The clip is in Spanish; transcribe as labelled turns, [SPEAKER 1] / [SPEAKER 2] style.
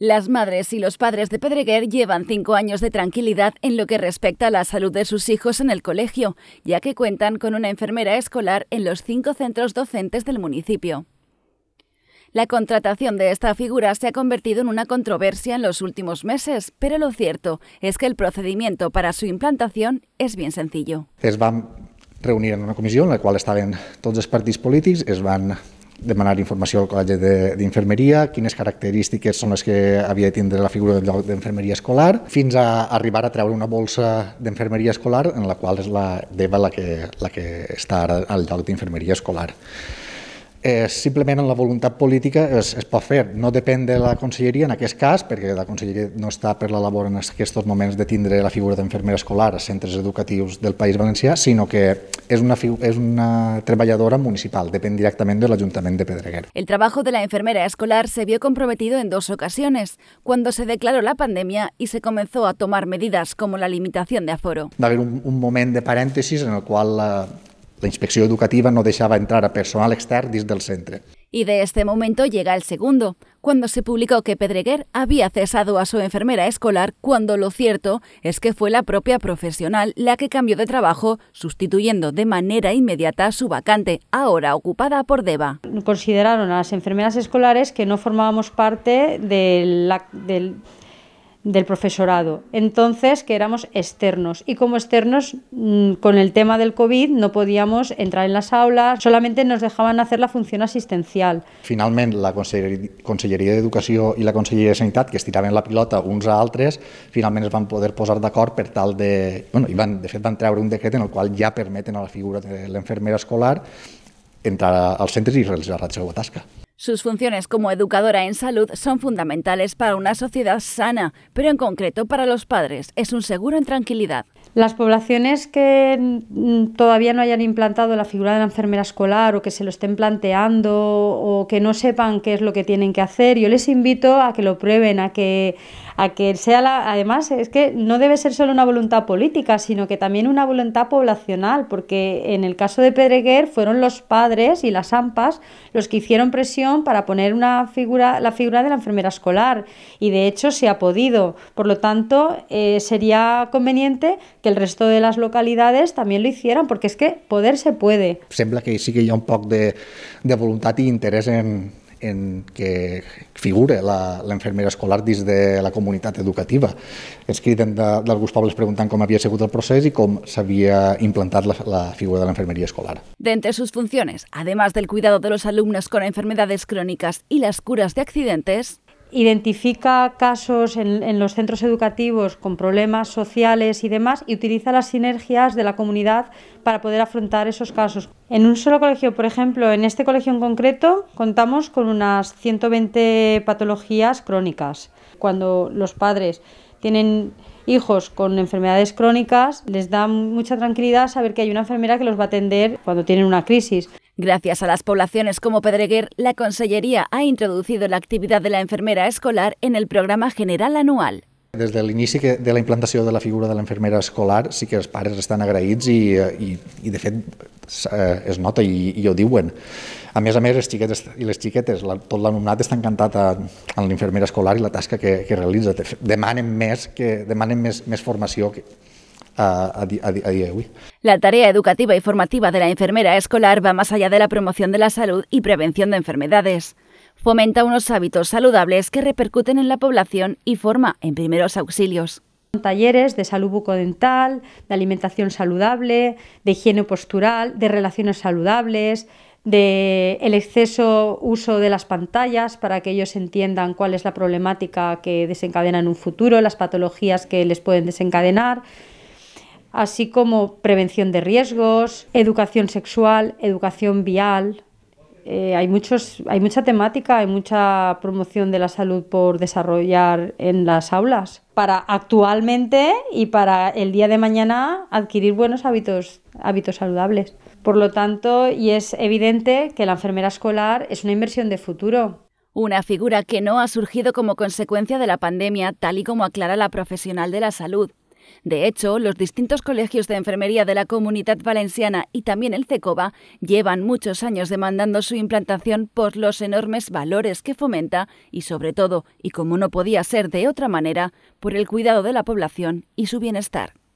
[SPEAKER 1] Las madres y los padres de Pedreguer llevan cinco años de tranquilidad en lo que respecta a la salud de sus hijos en el colegio, ya que cuentan con una enfermera escolar en los cinco centros docentes del municipio. La contratación de esta figura se ha convertido en una controversia en los últimos meses, pero lo cierto es que el procedimiento para su implantación es bien sencillo.
[SPEAKER 2] Es van reunir en una comisión la cual estaven todos los partidos políticos, es van demanar informació al col·legi d'infermeria, quines característiques són les que havia de tindre la figura del lloc d'infermeria escolar, fins a arribar a treure una bolsa d'infermeria escolar en la qual és la d'Eva la que, la que està ara al lloc d'infermeria escolar. ...simplemente simplemente la voluntad política es, para hacer... No depende de la consellería en aquest cas, ...porque la conselleria no está per la labor en estos momentos... de tindre la figura de enfermera escolar a centros educativos del País Valencià, ...sino que es una, es una treballadora municipal, ...depende directamente del Ayuntamiento de Pedreguer.
[SPEAKER 1] El trabajo de la enfermera escolar se vio comprometido en dos ocasiones, cuando se declaró la pandemia y se comenzó a tomar medidas como la limitación de aforo.
[SPEAKER 2] Va haber un, momento de paréntesis en el cual... La inspección educativa no dejaba entrar a personal externo desde el centro.
[SPEAKER 1] Y de este momento llega el segundo, cuando se publicó que Pedreguer había cesado a su enfermera escolar cuando lo cierto es que fue la propia profesional la que cambió de trabajo, sustituyendo de manera inmediata su vacante, ahora ocupada
[SPEAKER 3] por Deva. Consideraron a las enfermeras escolares que no formábamos parte de del del profesorado. Entonces, que éramos externos y como externos mm, con el tema del COVID no podíamos entrar en las aulas, solamente nos dejaban hacer la función asistencial.
[SPEAKER 2] Finalment, la Conselleria d'Educació i la Conselleria de Sanitat, que estiraven la pilota uns a altres, finalment es van poder posar d'acord per tal de... Bueno, i van, de fet van treure un decret en el qual ja permeten a la figura de l'enfermera escolar entrar als centres i realitzar la seva tasca.
[SPEAKER 1] Sus funciones como educadora en salud son fundamentales para una sociedad sana, pero en concreto para los padres. Es un seguro en tranquilidad.
[SPEAKER 3] Las poblaciones que todavía no hayan implantado la figura de la enfermera escolar o que se lo estén planteando o que no sepan qué es lo que tienen que hacer, yo les invito a que lo prueben, a que, a que sea Además, es que no debe ser solo una voluntad política, sino que también una voluntad poblacional, porque en el caso de Pedreguer fueron los padres y las AMPAs los que hicieron presión para poner una figura, la figura de la enfermera escolar y de hecho se ha podido. Por lo tanto, eh, sería conveniente que el resto de las localidades también lo hicieran porque es que poder se puede.
[SPEAKER 2] Sembla que sí que un poco de, voluntad y interés en, en què figura l'enfermera escolar dins de la comunitat educativa. Ens criden de, d'alguns pobles preguntant com havia sigut el procés i com s'havia implantat la, la figura de l'enfermeria escolar.
[SPEAKER 1] D'entre sus funciones, además del
[SPEAKER 3] cuidado de los alumnos con enfermedades crónicas y las curas de accidentes, identifica casos en, los centros educativos con problemas sociales y demás y utiliza las sinergias de la comunidad para poder afrontar esos casos. En un solo colegio, por ejemplo, en este colegio en concreto, contamos con unas 120 patologías crónicas. Cuando los padres tienen hijos con enfermedades crónicas, les da mucha tranquilidad saber que hay una enfermera que los va a atender cuando tienen una crisis. Gracias a las
[SPEAKER 1] poblaciones como Pedreguer, la Consellería ha introducido la actividad de la enfermera escolar en el programa general anual.
[SPEAKER 2] Des de l'inici de la implantació de la figura de l'enfermera escolar sí que els pares estan agraïts i, eh, i, i de fet eh, es nota i, i ho diuen. A més a més, els xiquetes i les xiquetes, la, tot l'alumnat està encantat a, l'infermera escolar i la tasca que, que realitza. Demanen més, que, demanen més, més formació que, La
[SPEAKER 1] tarea educativa y formativa de la enfermera escolar va más allá de la promoción de la salud y prevención de enfermedades. Fomenta unos hábitos saludables que repercuten en la
[SPEAKER 3] población y forma en primeros auxilios. Talleres de salud bucodental, de alimentación saludable, de higiene postural, de relaciones saludables, de el exceso uso de las pantallas para que ellos entiendan cuál es la problemática que desencadena en un futuro, las patologías que les pueden desencadenar así como prevención de riesgos, educación sexual, educación vial. Eh, hay, mucha temática, hay mucha promoción de la salud por desarrollar en las aulas para actualmente y para el día de mañana adquirir buenos hábitos, hábitos saludables. Por lo tanto, y es evidente que la enfermera escolar es una inversión de futuro, una figura que no ha surgido como consecuencia
[SPEAKER 1] de la pandemia, tal y como aclara la profesional de la salud, de hecho, los distintos colegios de enfermería de la comunidad valenciana y también el CECOBA llevan muchos años demandando su implantación por los enormes valores que fomenta y, sobre todo, y como no podía ser de otra manera, por el cuidado de la población y su bienestar.